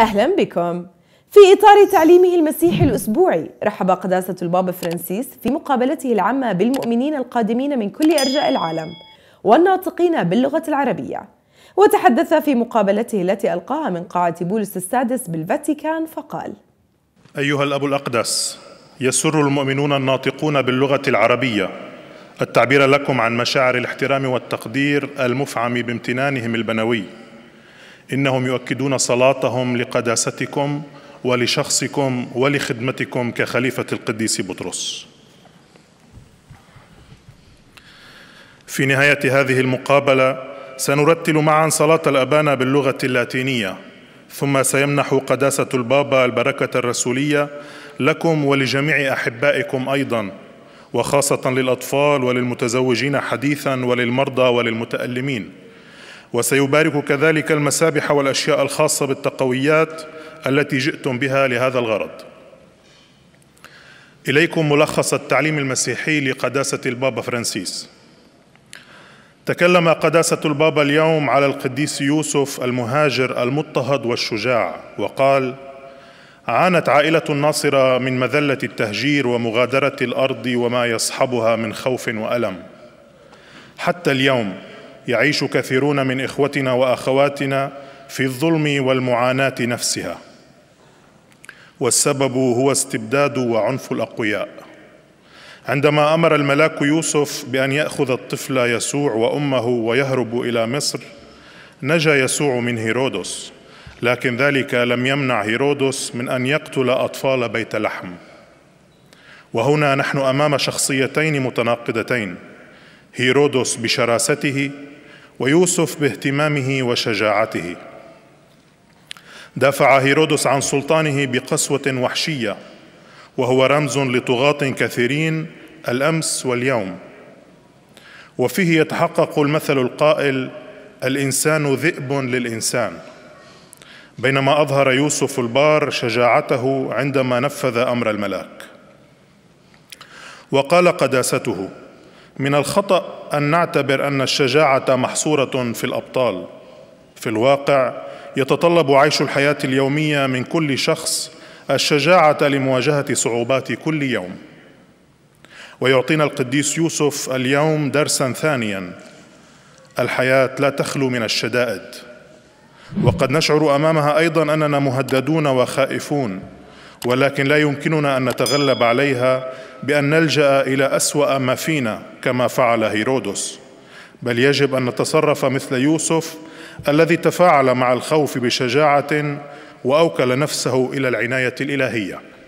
أهلا بكم في إطار تعليمه المسيحي الأسبوعي رحب قداسة البابا فرانسيس في مقابلته العامة بالمؤمنين القادمين من كل أرجاء العالم والناطقين باللغة العربية وتحدث في مقابلته التي ألقاها من قاعة بولس السادس بالفاتيكان فقال أيها الأب الأقدس يسر المؤمنون الناطقون باللغة العربية التعبير لكم عن مشاعر الاحترام والتقدير المفعم بامتنانهم البنوي إنهم يؤكدون صلاتهم لقداستكم ولشخصكم ولخدمتكم كخليفة القديس بطرس في نهاية هذه المقابلة سنرتل معا صلاة الأبانا باللغة اللاتينية ثم سيمنح قداسة البابا البركة الرسولية لكم ولجميع أحبائكم أيضا وخاصة للأطفال وللمتزوجين حديثا وللمرضى وللمتألمين وسيبارك كذلك المسابح والأشياء الخاصة بالتقويات التي جئتم بها لهذا الغرض إليكم ملخص التعليم المسيحي لقداسة البابا فرانسيس تكلم قداسة البابا اليوم على القديس يوسف المهاجر المضطهد والشجاع وقال عانت عائلة الناصرة من مذلة التهجير ومغادرة الأرض وما يصحبها من خوف وألم حتى اليوم يعيش كثيرون من اخوتنا واخواتنا في الظلم والمعاناه نفسها والسبب هو استبداد وعنف الاقوياء عندما امر الملاك يوسف بان ياخذ الطفل يسوع وامه ويهرب الى مصر نجا يسوع من هيرودس لكن ذلك لم يمنع هيرودس من ان يقتل اطفال بيت لحم وهنا نحن امام شخصيتين متناقضتين هيرودس بشراسته ويوسف باهتمامه وشجاعته دافع هيرودس عن سلطانه بقسوه وحشيه وهو رمز لطغاه كثيرين الامس واليوم وفيه يتحقق المثل القائل الانسان ذئب للانسان بينما اظهر يوسف البار شجاعته عندما نفذ امر الملاك وقال قداسته من الخطأ أن نعتبر أن الشجاعة محصورة في الأبطال في الواقع يتطلب عيش الحياة اليومية من كل شخص الشجاعة لمواجهة صعوبات كل يوم ويعطينا القديس يوسف اليوم درسا ثانيا الحياة لا تخلو من الشدائد وقد نشعر أمامها أيضا أننا مهددون وخائفون ولكن لا يمكننا ان نتغلب عليها بان نلجا الى اسوا ما فينا كما فعل هيرودس بل يجب ان نتصرف مثل يوسف الذي تفاعل مع الخوف بشجاعه واوكل نفسه الى العنايه الالهيه